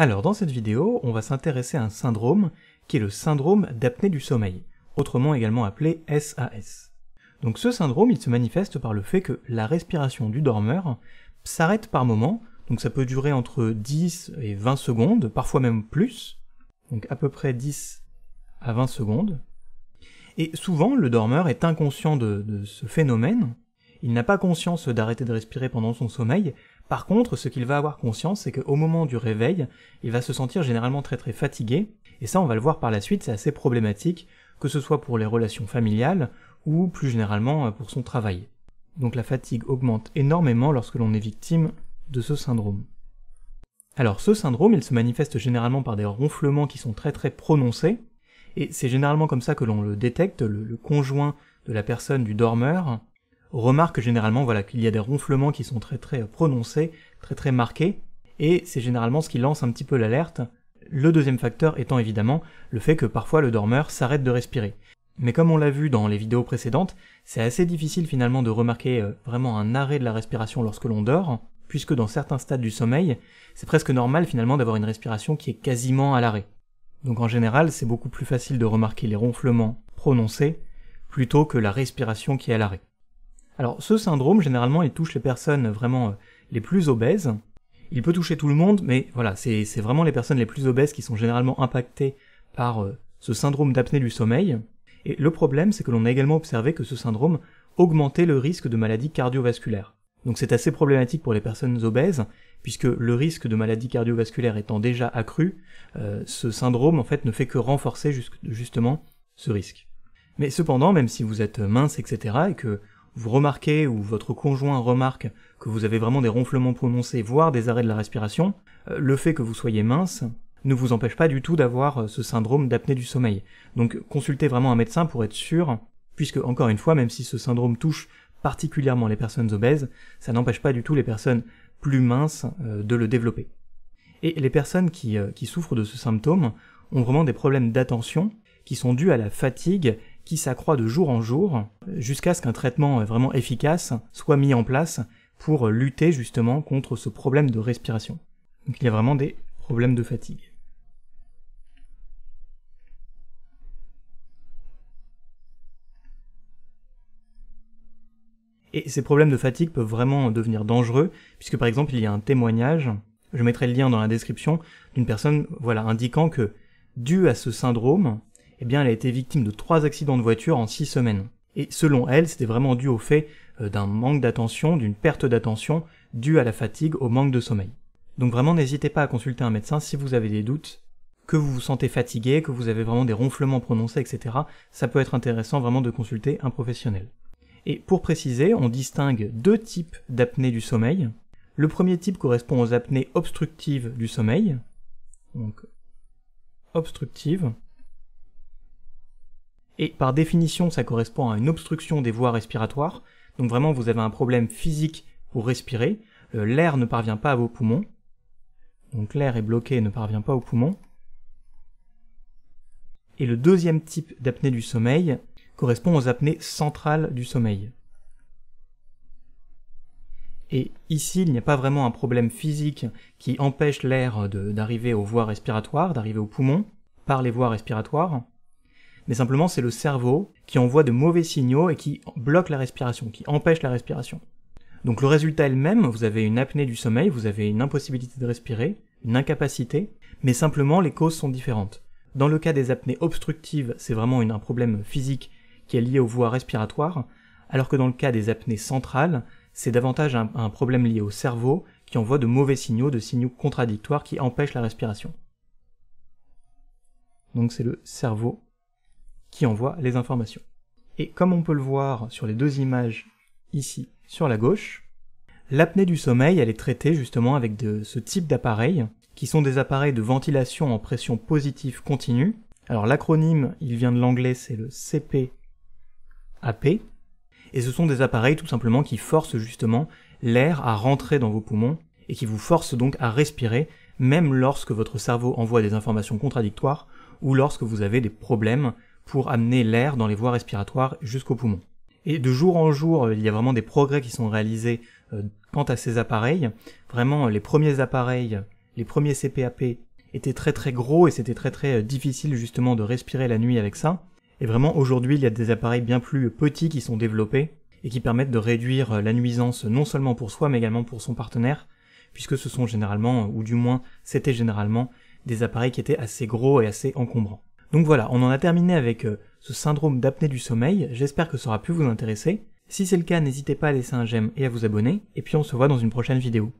Alors dans cette vidéo, on va s'intéresser à un syndrome qui est le syndrome d'apnée du sommeil, autrement également appelé SAS. Donc ce syndrome, il se manifeste par le fait que la respiration du dormeur s'arrête par moment, donc ça peut durer entre 10 et 20 secondes, parfois même plus, donc à peu près 10 à 20 secondes. Et souvent, le dormeur est inconscient de, de ce phénomène, il n'a pas conscience d'arrêter de respirer pendant son sommeil, par contre, ce qu'il va avoir conscience, c'est qu'au moment du réveil, il va se sentir généralement très très fatigué, et ça on va le voir par la suite, c'est assez problématique, que ce soit pour les relations familiales ou plus généralement pour son travail. Donc la fatigue augmente énormément lorsque l'on est victime de ce syndrome. Alors ce syndrome, il se manifeste généralement par des ronflements qui sont très très prononcés, et c'est généralement comme ça que l'on le détecte, le, le conjoint de la personne du dormeur remarque généralement voilà, qu'il y a des ronflements qui sont très très prononcés, très très marqués, et c'est généralement ce qui lance un petit peu l'alerte, le deuxième facteur étant évidemment le fait que parfois le dormeur s'arrête de respirer. Mais comme on l'a vu dans les vidéos précédentes, c'est assez difficile finalement de remarquer euh, vraiment un arrêt de la respiration lorsque l'on dort, puisque dans certains stades du sommeil, c'est presque normal finalement d'avoir une respiration qui est quasiment à l'arrêt. Donc en général, c'est beaucoup plus facile de remarquer les ronflements prononcés plutôt que la respiration qui est à l'arrêt. Alors ce syndrome, généralement, il touche les personnes vraiment euh, les plus obèses. Il peut toucher tout le monde, mais voilà, c'est vraiment les personnes les plus obèses qui sont généralement impactées par euh, ce syndrome d'apnée du sommeil. Et le problème, c'est que l'on a également observé que ce syndrome augmentait le risque de maladies cardiovasculaires. Donc c'est assez problématique pour les personnes obèses, puisque le risque de maladies cardiovasculaires étant déjà accru, euh, ce syndrome en fait ne fait que renforcer justement ce risque. Mais cependant, même si vous êtes mince, etc., et que vous remarquez ou votre conjoint remarque que vous avez vraiment des ronflements prononcés, voire des arrêts de la respiration, euh, le fait que vous soyez mince ne vous empêche pas du tout d'avoir euh, ce syndrome d'apnée du sommeil. Donc consultez vraiment un médecin pour être sûr, puisque encore une fois, même si ce syndrome touche particulièrement les personnes obèses, ça n'empêche pas du tout les personnes plus minces euh, de le développer. Et les personnes qui, qui souffrent de ce symptôme ont vraiment des problèmes d'attention qui sont dus à la fatigue qui s'accroît de jour en jour, jusqu'à ce qu'un traitement euh, vraiment efficace soit mis en place pour lutter justement contre ce problème de respiration. Donc il y a vraiment des problèmes de fatigue. Et ces problèmes de fatigue peuvent vraiment devenir dangereux, puisque par exemple il y a un témoignage, je mettrai le lien dans la description, d'une personne voilà, indiquant que, dû à ce syndrome, eh bien, elle a été victime de trois accidents de voiture en six semaines. Et selon elle, c'était vraiment dû au fait euh, d'un manque d'attention, d'une perte d'attention due à la fatigue, au manque de sommeil. Donc vraiment, n'hésitez pas à consulter un médecin si vous avez des doutes, que vous vous sentez fatigué, que vous avez vraiment des ronflements prononcés, etc. Ça peut être intéressant vraiment de consulter un professionnel. Et pour préciser, on distingue deux types d'apnées du sommeil. Le premier type correspond aux apnées obstructives du sommeil. Donc, obstructives et par définition ça correspond à une obstruction des voies respiratoires, donc vraiment vous avez un problème physique pour respirer, euh, l'air ne parvient pas à vos poumons, donc l'air est bloqué et ne parvient pas aux poumons. Et le deuxième type d'apnée du sommeil correspond aux apnées centrales du sommeil. Et ici, il n'y a pas vraiment un problème physique qui empêche l'air d'arriver aux voies respiratoires, d'arriver aux poumons, par les voies respiratoires mais simplement c'est le cerveau qui envoie de mauvais signaux et qui bloque la respiration, qui empêche la respiration. Donc le résultat est le même, vous avez une apnée du sommeil, vous avez une impossibilité de respirer, une incapacité, mais simplement les causes sont différentes. Dans le cas des apnées obstructives, c'est vraiment un problème physique qui est lié aux voies respiratoires, alors que dans le cas des apnées centrales, c'est davantage un, problème lié au cerveau qui envoie de mauvais signaux, de signaux contradictoires qui empêchent la respiration. Donc c'est le cerveau qui envoie les informations. Et comme on peut le voir sur les deux images ici sur la gauche, l'apnée du sommeil, elle est traitée justement avec de, ce type d'appareil, qui sont des appareils de ventilation en pression positive continue. Alors l'acronyme, il vient de l'anglais, c'est le CPAP. Et ce sont des appareils tout simplement qui forcent justement l'air à rentrer dans vos poumons et qui vous forcent donc à respirer, même lorsque votre cerveau envoie des informations contradictoires ou lorsque vous avez des problèmes pour amener l'air dans les voies respiratoires jusqu'aux poumons. Et de jour en jour, euh, il y a vraiment des progrès qui sont réalisés euh, quant à ces appareils. Vraiment, euh, les premiers appareils, les premiers CPAP étaient très très gros et c'était très très difficile justement de respirer la nuit avec ça. Et vraiment, aujourd'hui, il y a des appareils bien plus petits qui sont développés et qui permettent de réduire la nuisance non seulement pour soi mais également pour son partenaire, puisque ce sont généralement, ou du moins c'était généralement, des appareils qui étaient assez gros et assez encombrants. Donc voilà, on en a terminé avec euh, ce syndrome d'apnée du sommeil, j'espère que ça aura pu vous intéresser. Si c'est le cas, n'hésitez pas à laisser un j'aime et à vous abonner, et puis on se voit dans une prochaine vidéo.